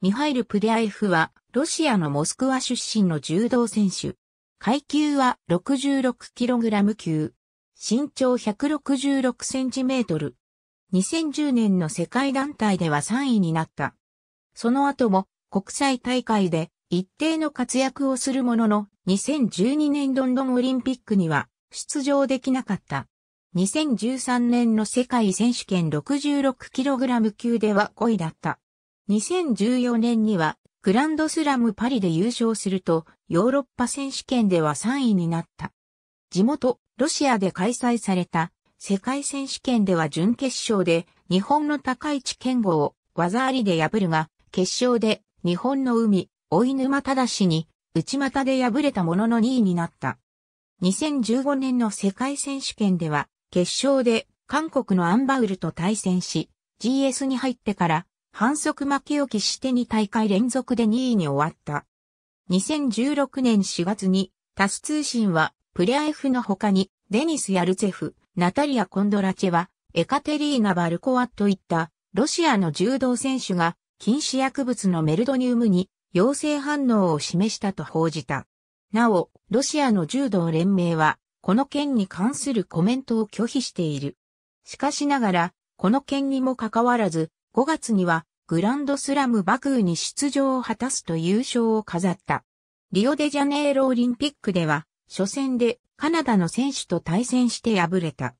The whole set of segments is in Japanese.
ミハイル・プデアエフは、ロシアのモスクワ出身の柔道選手。階級は 66kg 級。身長 166cm。2010年の世界団体では3位になった。その後も国際大会で一定の活躍をするものの2012年ロンドンオリンピックには出場できなかった。2013年の世界選手権 66kg 級では5位だった。2014年にはグランドスラムパリで優勝するとヨーロッパ選手権では3位になった。地元ロシアで開催された世界選手権では準決勝で日本の高市健吾を技ありで破るが決勝で日本の海追沼正に内股で敗れたものの2位になった。2015年の世界選手権では決勝で韓国のアンバウルと対戦し GS に入ってから反則負けを喫して2大会連続で2位に終わった。2016年4月にタス通信はプレアエフの他にデニス・ヤルツェフ、ナタリア・コンドラチェワ、エカテリーナ・バルコワといったロシアの柔道選手が禁止薬物のメルドニウムに陽性反応を示したと報じた。なお、ロシアの柔道連盟はこの件に関するコメントを拒否している。しかしながら、この件にもかかわらず、5月にはグランドスラムバクーに出場を果たすと優勝を飾った。リオデジャネイロオリンピックでは、初戦でカナダの選手と対戦して敗れた。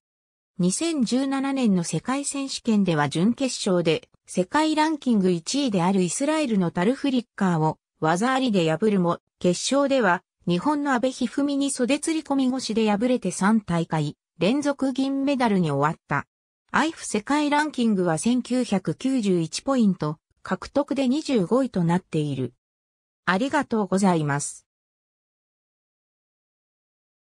2017年の世界選手権では準決勝で世界ランキング1位であるイスラエルのタルフリッカーを技ありで破るも、決勝では日本の安倍一二三に袖釣り込み越しで敗れて3大会連続銀メダルに終わった。アイフ世界ランキングは1991ポイント、獲得で25位となっている。ありがとうございます。